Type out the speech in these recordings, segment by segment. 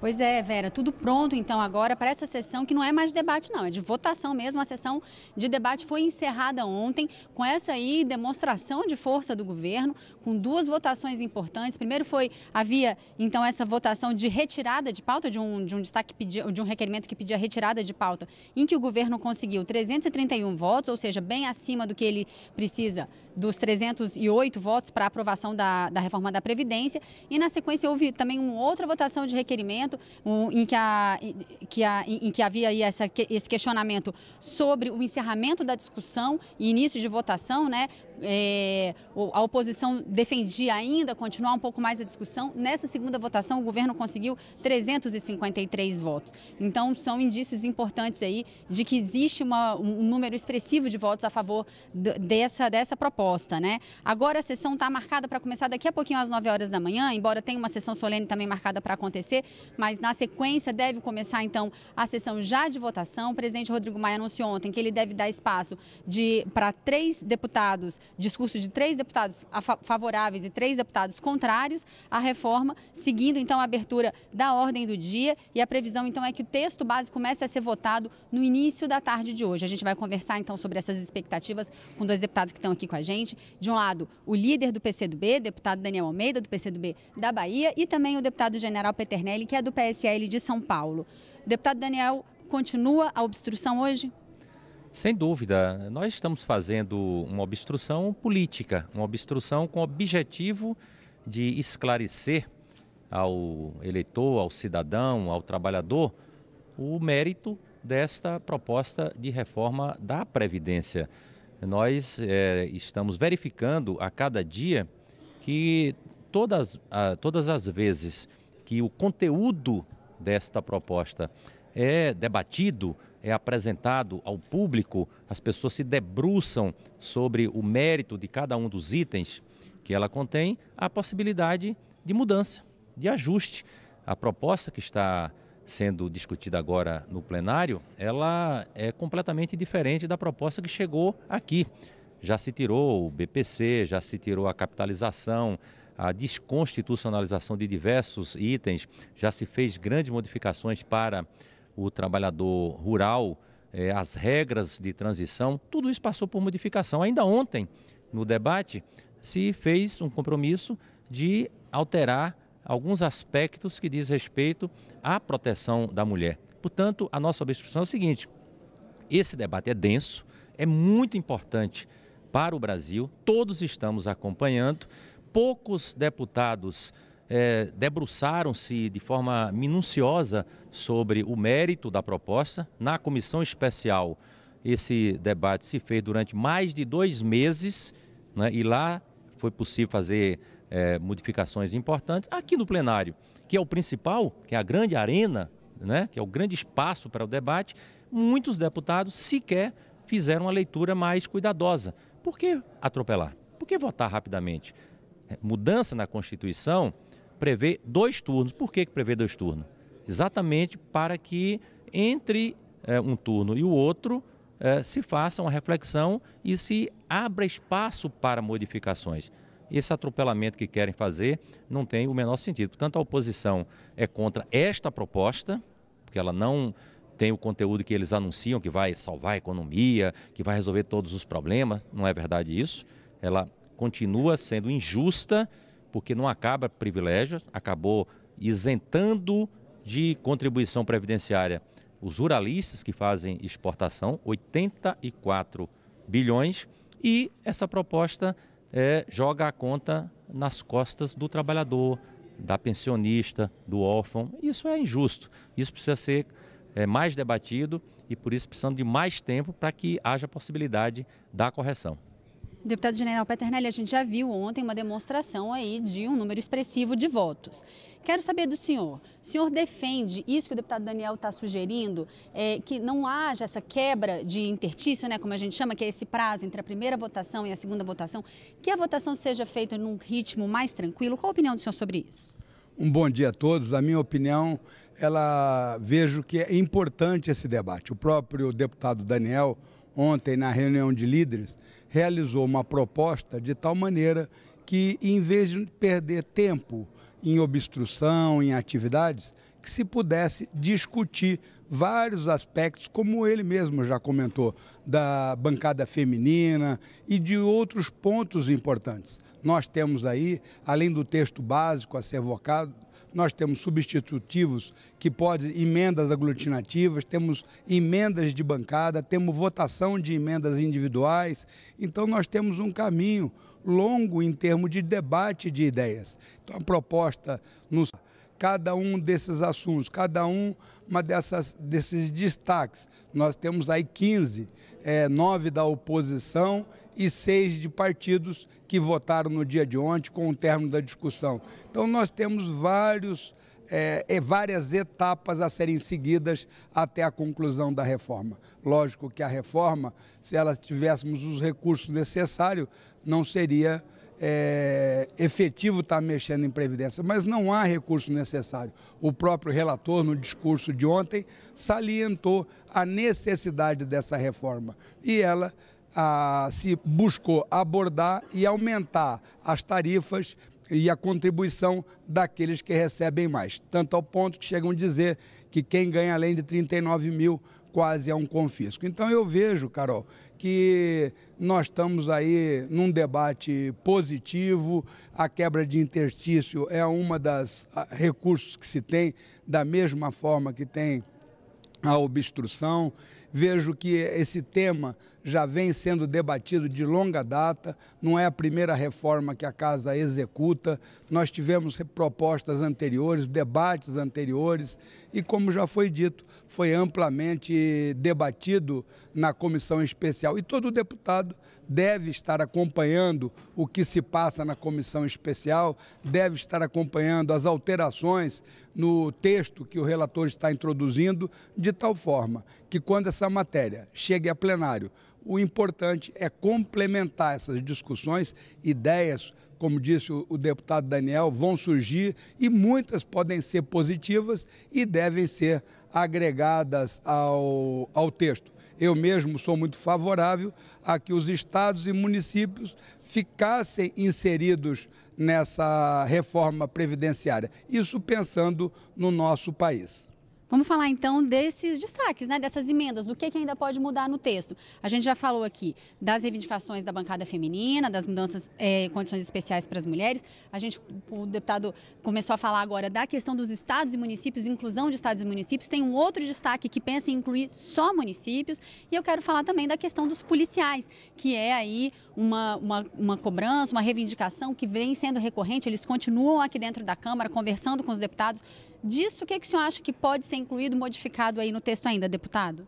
Pois é, Vera, tudo pronto então agora para essa sessão que não é mais debate não, é de votação mesmo. A sessão de debate foi encerrada ontem com essa aí demonstração de força do governo, com duas votações importantes. Primeiro foi havia então essa votação de retirada de pauta de um, de um destaque de um requerimento que pedia retirada de pauta, em que o governo conseguiu 331 votos, ou seja, bem acima do que ele precisa dos 308 votos para aprovação da, da reforma da previdência. E na sequência houve também uma outra votação de requerimento momento hum, em, que a, que a, em que havia aí essa, esse questionamento sobre o encerramento da discussão e início de votação, né? é, a oposição defendia ainda continuar um pouco mais a discussão. Nessa segunda votação, o governo conseguiu 353 votos. Então, são indícios importantes aí de que existe uma, um número expressivo de votos a favor dessa, dessa proposta. Né? Agora, a sessão está marcada para começar daqui a pouquinho às 9 horas da manhã, embora tenha uma sessão solene também marcada para acontecer, mas na sequência deve começar, então, a sessão já de votação. O presidente Rodrigo Maia anunciou ontem que ele deve dar espaço de para três deputados discurso de três deputados favoráveis e três deputados contrários à reforma, seguindo então a abertura da ordem do dia e a previsão então é que o texto base comece a ser votado no início da tarde de hoje. A gente vai conversar então sobre essas expectativas com dois deputados que estão aqui com a gente. De um lado, o líder do PCdoB, deputado Daniel Almeida, do PCdoB da Bahia, e também o deputado general Peternelli, que é do PSL de São Paulo. Deputado Daniel, continua a obstrução hoje? Sem dúvida, nós estamos fazendo uma obstrução política, uma obstrução com o objetivo de esclarecer ao eleitor, ao cidadão, ao trabalhador, o mérito desta proposta de reforma da Previdência. Nós é, estamos verificando a cada dia que todas, a, todas as vezes que o conteúdo desta proposta é debatido, é apresentado ao público, as pessoas se debruçam sobre o mérito de cada um dos itens que ela contém, há possibilidade de mudança, de ajuste. A proposta que está sendo discutida agora no plenário, ela é completamente diferente da proposta que chegou aqui. Já se tirou o BPC, já se tirou a capitalização, a desconstitucionalização de diversos itens, já se fez grandes modificações para o trabalhador rural, eh, as regras de transição, tudo isso passou por modificação. Ainda ontem, no debate, se fez um compromisso de alterar alguns aspectos que diz respeito à proteção da mulher. Portanto, a nossa obstrução é o seguinte: esse debate é denso, é muito importante para o Brasil, todos estamos acompanhando, poucos deputados é, debruçaram-se de forma minuciosa sobre o mérito da proposta. Na comissão especial, esse debate se fez durante mais de dois meses né, e lá foi possível fazer é, modificações importantes. Aqui no plenário, que é o principal, que é a grande arena, né, que é o grande espaço para o debate, muitos deputados sequer fizeram uma leitura mais cuidadosa. Por que atropelar? Por que votar rapidamente? Eh, mudança na Constituição prevê dois turnos. Por que, que prevê dois turnos? Exatamente para que entre é, um turno e o outro é, se faça uma reflexão e se abra espaço para modificações. Esse atropelamento que querem fazer não tem o menor sentido. Portanto, a oposição é contra esta proposta, porque ela não tem o conteúdo que eles anunciam que vai salvar a economia, que vai resolver todos os problemas. Não é verdade isso. Ela continua sendo injusta porque não acaba privilégios, acabou isentando de contribuição previdenciária os ruralistas que fazem exportação, 84 bilhões, e essa proposta é, joga a conta nas costas do trabalhador, da pensionista, do órfão. Isso é injusto. Isso precisa ser é, mais debatido e por isso precisamos de mais tempo para que haja possibilidade da correção. Deputado General Peternelli, a gente já viu ontem uma demonstração aí de um número expressivo de votos. Quero saber do senhor, o senhor defende isso que o deputado Daniel está sugerindo, é, que não haja essa quebra de intertício, né, como a gente chama, que é esse prazo entre a primeira votação e a segunda votação, que a votação seja feita num ritmo mais tranquilo? Qual a opinião do senhor sobre isso? Um bom dia a todos. A minha opinião, ela vejo que é importante esse debate. O próprio deputado Daniel, ontem na reunião de líderes, realizou uma proposta de tal maneira que, em vez de perder tempo em obstrução, em atividades, que se pudesse discutir vários aspectos, como ele mesmo já comentou, da bancada feminina e de outros pontos importantes. Nós temos aí, além do texto básico a ser votado, nós temos substitutivos que podem emendas aglutinativas, temos emendas de bancada, temos votação de emendas individuais. Então nós temos um caminho longo em termos de debate de ideias. Então a proposta nos cada um desses assuntos, cada um uma dessas, desses destaques. Nós temos aí 15, é, 9 da oposição e seis de partidos que votaram no dia de ontem com o término da discussão. Então nós temos vários, é, várias etapas a serem seguidas até a conclusão da reforma. Lógico que a reforma, se elas tivéssemos os recursos necessários, não seria é, efetivo estar tá mexendo em previdência, mas não há recurso necessário. O próprio relator, no discurso de ontem, salientou a necessidade dessa reforma e ela a, se buscou abordar e aumentar as tarifas e a contribuição daqueles que recebem mais. Tanto ao ponto que chegam a dizer que quem ganha além de 39 mil quase é um confisco. Então eu vejo, Carol, que nós estamos aí num debate positivo. A quebra de interstício é uma das ah, recursos que se tem, da mesma forma que tem a obstrução. Vejo que esse tema já vem sendo debatido de longa data, não é a primeira reforma que a Casa executa. Nós tivemos propostas anteriores, debates anteriores, e como já foi dito, foi amplamente debatido na comissão especial. E todo deputado deve estar acompanhando o que se passa na comissão especial, deve estar acompanhando as alterações no texto que o relator está introduzindo, de tal forma que quando essa matéria chegue a plenário, o importante é complementar essas discussões, ideias, como disse o, deputado Daniel, vão surgir e muitas podem ser positivas e devem ser agregadas ao, ao texto. Eu mesmo sou muito favorável a que os estados e municípios ficassem inseridos nessa reforma previdenciária. Isso pensando no nosso país. Vamos falar então desses destaques, né, dessas emendas, do que, que ainda pode mudar no texto. A gente já falou aqui das reivindicações da bancada feminina, das mudanças em eh, é, condições especiais para as mulheres. A gente, o deputado começou a falar agora da questão dos estados e municípios, inclusão de estados e municípios. Tem um outro destaque que pensa em incluir só municípios. E eu quero falar também da questão dos policiais, que é aí uma, uma, uma cobrança, uma reivindicação que vem sendo recorrente. Eles continuam aqui dentro da Câmara, conversando com os deputados, Disso, o que, é que o senhor acha que pode ser incluído, modificado aí no texto ainda, deputado?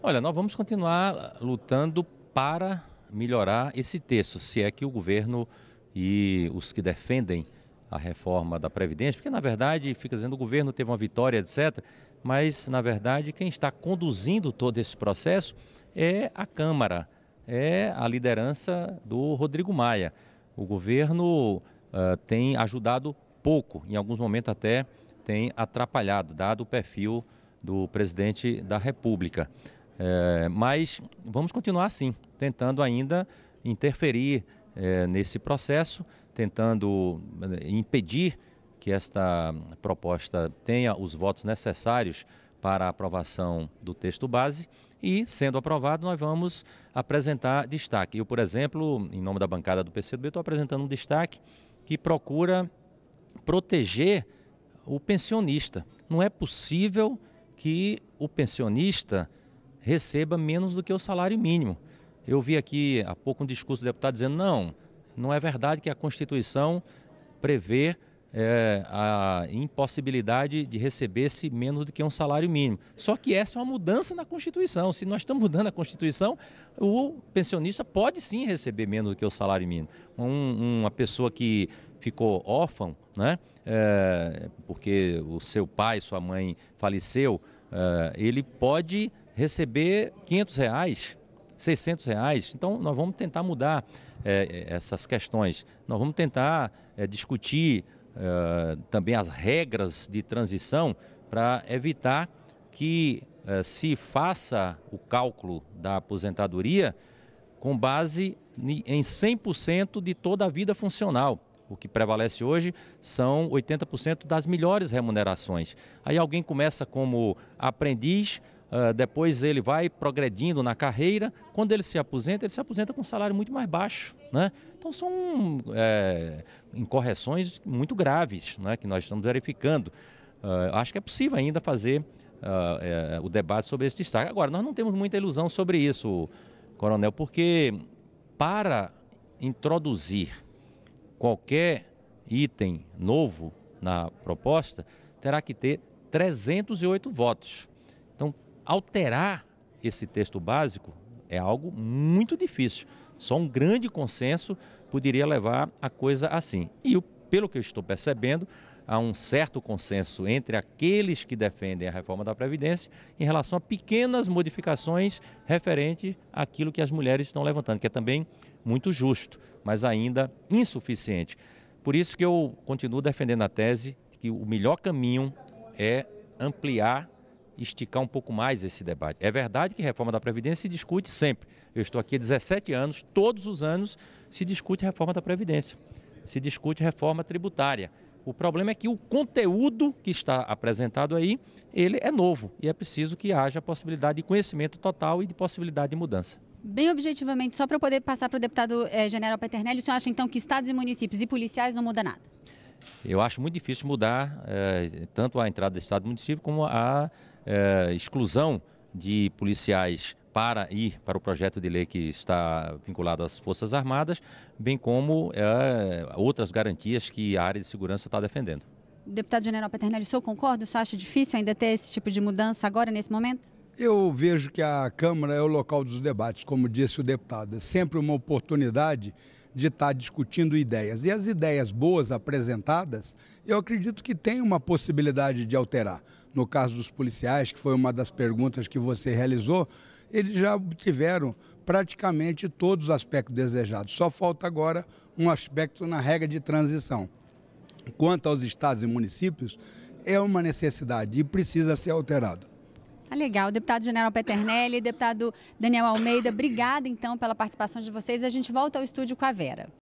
Olha, nós vamos continuar lutando para melhorar esse texto, se é que o governo e os que defendem a reforma da Previdência, porque na verdade fica dizendo o governo teve uma vitória, etc. Mas, na verdade, quem está conduzindo todo esse processo é a Câmara, é a liderança do Rodrigo Maia. O governo uh, tem ajudado pouco, em alguns momentos até tem atrapalhado, dado o perfil do presidente da República. É, mas vamos continuar assim, tentando ainda interferir é, nesse processo, tentando eh, impedir que esta proposta tenha os votos necessários para a aprovação do texto base e, sendo aprovado, nós vamos apresentar destaque. Eu, por exemplo, em nome da bancada do PCdoB, estou apresentando um destaque que procura proteger o pensionista. Não é possível que o pensionista receba menos do que o salário mínimo. Eu vi aqui há pouco um discurso do deputado dizendo: não, não é verdade que a Constituição prevê é, a impossibilidade de receber-se menos do que um salário mínimo. Só que essa é uma mudança na Constituição. Se nós estamos mudando a Constituição, o pensionista pode sim receber menos do que o salário mínimo. Um, uma pessoa que ficou órfão, né? É, porque o seu pai, sua mãe faleceu, é, ele pode receber 500 reais, 600 reais. Então, nós vamos tentar mudar é, essas questões. Nós vamos tentar é, discutir é, também as regras de transição para evitar que é, se faça o cálculo da aposentadoria com base em 100% de toda a vida funcional. O que prevalece hoje são 80% das melhores remunerações. Aí alguém começa como aprendiz, ah, depois ele vai progredindo na carreira. Quando ele se aposenta, ele se aposenta com um salário muito mais baixo. Né? Então são é, incorreções muito graves né, que nós estamos verificando. Uh, acho que é possível ainda fazer uh, uh, o debate sobre esse destaque. Agora, nós não temos muita ilusão sobre isso, coronel, porque para introduzir qualquer item novo na proposta terá que ter 308 votos. Então, alterar esse texto básico é algo muito difícil. Só um grande consenso poderia levar a coisa assim. E, pelo que eu estou percebendo, há um certo consenso entre aqueles que defendem a reforma da Previdência em relação a pequenas modificações referentes àquilo que as mulheres estão levantando, que é também muito justo, mas ainda insuficiente. Por isso que eu continuo defendendo a tese que o melhor caminho é ampliar, esticar um pouco mais esse debate. É verdade que reforma da Previdência se discute sempre. Eu estou aqui há 17 anos, todos os anos se discute reforma da Previdência, se discute reforma tributária o problema é que o conteúdo que está apresentado aí, ele é novo e é preciso que haja a possibilidade de conhecimento total e de possibilidade de mudança. Bem objetivamente, só para eu poder passar para o deputado eh, general Peternelli, o senhor acha então que estados e municípios e policiais não muda nada? Eu acho muito difícil mudar eh, tanto a entrada do estado e município como a eh, exclusão de policiais para ir para o projeto de lei que está vinculado às Forças Armadas, bem como é, outras garantias que a área de segurança está defendendo. Deputado General Peternelli, o senhor concorda? O senhor acha difícil ainda ter esse tipo de mudança agora, nesse momento? Eu vejo que a Câmara é o local dos debates, como disse o deputado. É sempre uma oportunidade de estar discutindo ideias. E as ideias boas apresentadas, eu acredito que tem uma possibilidade de alterar. No caso dos policiais, que foi uma das perguntas que você realizou, eles já obtiveram praticamente todos os aspectos desejados. Só falta agora um aspecto na regra de transição. Quanto aos estados e municípios, é uma necessidade e precisa ser alterado. Ah, legal. Deputado General Peternelli, deputado Daniel Almeida, obrigada então pela participação de vocês. A gente volta ao estúdio com a Vera.